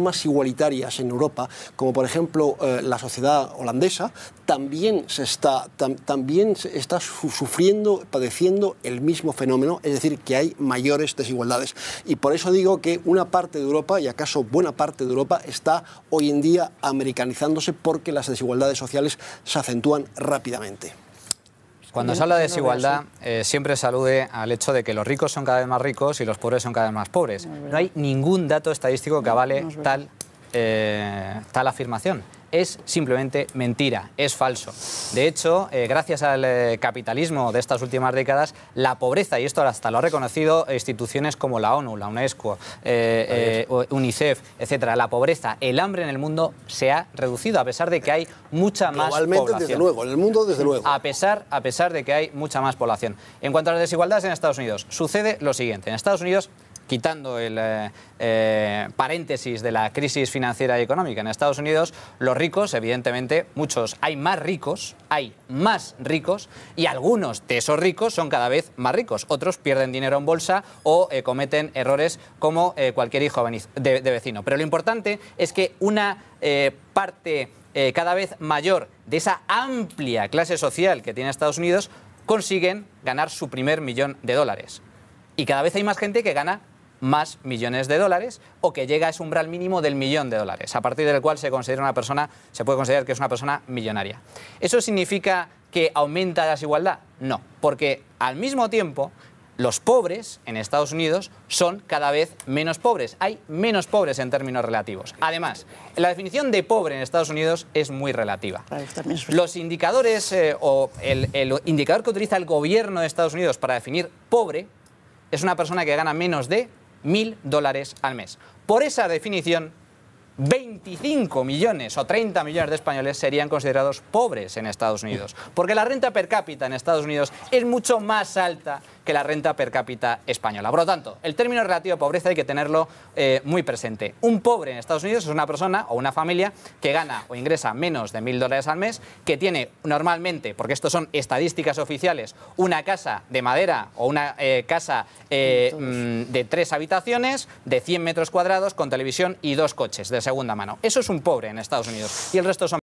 más igualitarias en Europa, como por ejemplo eh, la sociedad holandesa, también, se está, también se está sufriendo, padeciendo el mismo fenómeno, es decir, que hay mayores desigualdades. Y por eso digo que una parte de Europa, y acaso buena parte de Europa, está hoy en día americanizándose porque las desigualdades sociales se acentúan rápidamente. Cuando se habla de desigualdad, eh, siempre se alude al hecho de que los ricos son cada vez más ricos y los pobres son cada vez más pobres. No, hay ningún dato estadístico que avale eh, tal afirmación es simplemente mentira, es falso. De hecho, eh, gracias al eh, capitalismo de estas últimas décadas, la pobreza, y esto hasta lo ha reconocido instituciones como la ONU, la UNESCO, eh, UNICEF, etcétera, la pobreza, el hambre en el mundo se ha reducido, a pesar de que hay mucha más población. desde luego, en el mundo, desde luego. A pesar, a pesar de que hay mucha más población. En cuanto a las desigualdades en Estados Unidos, sucede lo siguiente. En Estados Unidos, quitando el eh, eh, paréntesis de la crisis financiera y económica en Estados Unidos, los ricos, evidentemente, muchos, hay más ricos, hay más ricos, y algunos de esos ricos son cada vez más ricos. Otros pierden dinero en bolsa o eh, cometen errores como cualquier hijo de, vecino. Pero lo importante es que una parte cada vez mayor de esa amplia clase social que tiene Estados Unidos consiguen ganar su primer millón de dólares. Y cada vez hay más gente que gana más millones de dólares o que llega a ese umbral mínimo del millón de dólares, a partir del cual se considera una persona, se puede considerar que es una persona millonaria. ¿Eso significa que aumenta la desigualdad? No, porque al mismo tiempo los pobres en Estados Unidos son cada vez menos pobres. Hay menos pobres en términos relativos. Además, la definición de pobre en Estados Unidos es muy relativa. Los indicadores eh, o el indicador que utiliza el gobierno de Estados Unidos para definir pobre es una persona que gana menos de mil dólares al mes. Por esa definición, 25 millones o 30 millones de españoles serían considerados pobres en Estados Unidos, porque la renta per cápita en Estados Unidos es mucho más alta que la renta per cápita española. Por lo tanto, el término relativo a pobreza hay que tenerlo eh, muy presente. Un pobre en Estados Unidos es una persona o una familia que gana o ingresa menos de mil dólares al mes, que tiene normalmente, porque esto son estadísticas oficiales, una casa de madera o una eh, casa eh, mm, de tres habitaciones, de 100 metros cuadrados, con televisión y dos coches de segunda mano. Eso es un pobre en Estados Unidos. Y el resto son